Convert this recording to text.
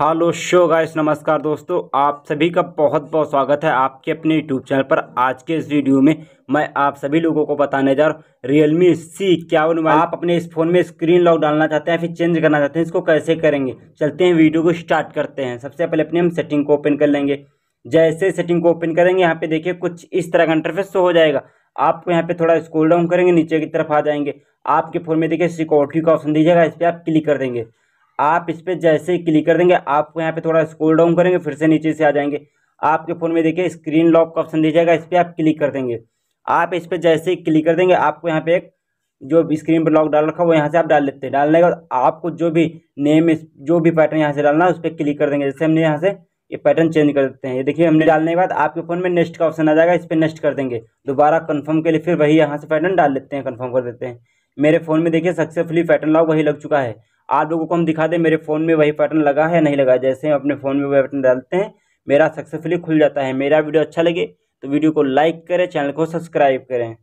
hello show guys नमस्कार दोस्तों आप सभी का बहुत बहुत स्वागत है आपके अपने यूट्यूब चैनल पर आज के इस वीडियो में मैं आप सभी लोगों को बताने जा रहा हूँ रियलमी सी क्या मोबाइल आप अपने इस फ़ोन में स्क्रीन लॉक डालना चाहते हैं फिर चेंज करना चाहते हैं इसको कैसे करेंगे चलते हैं वीडियो को स्टार्ट करते हैं सबसे पहले अपने हम सेटिंग को ओपन कर लेंगे जैसे सेटिंग को ओपन करेंगे यहाँ पे देखिए कुछ इस तरह का इंटरफेस हो जाएगा आपको यहाँ पे थोड़ा स्क्रोल डाउन करेंगे नीचे की तरफ आ जाएंगे आपके फ़ोन में देखिए सिक्योरिटी का ऑप्शन दीजिएगा इस पर आप क्लिक कर देंगे आप इस पर जैसे ही क्लिक कर देंगे आपको यहाँ पे थोड़ा स्कोल डाउन करेंगे फिर से नीचे से आ जाएंगे आपके फ़ोन में देखिए स्क्रीन लॉक का ऑप्शन दी जाएगा इस पर आप क्लिक कर देंगे आप इस पर जैसे ही क्लिक कर देंगे आपको यहाँ पे एक जो स्क्रीन पर लॉक डाल रखा है वो यहाँ से आप डाल लेते हैं डालने के बाद आपको जो भी नेम जो भी पैटर्न यहाँ से डालना है उस पर क्लिक कर देंगे जैसे हमने यहाँ से ये पैटर्न चेंज कर देते हैं ये देखिए हमने डालने के बाद आपके फ़ोन में नेक्स्ट का ऑप्शन आ जाएगा इस पर नेक्स्ट कर देंगे दोबारा कन्फर्म के लिए फिर वही यहाँ से पैटर्न डाल लेते हैं कन्फर्म कर देते हैं मेरे फ़ोन में देखिए सक्सेसफुली पैटर्न लॉक वही लग चुका है आप लोगों को हम दिखा दें मेरे फ़ोन में वही पैटर्न लगा है नहीं लगा जैसे हम अपने फ़ोन में वही पैटर्न डालते हैं मेरा सक्सेसफुली खुल जाता है मेरा वीडियो अच्छा लगे तो वीडियो को लाइक करें चैनल को सब्सक्राइब करें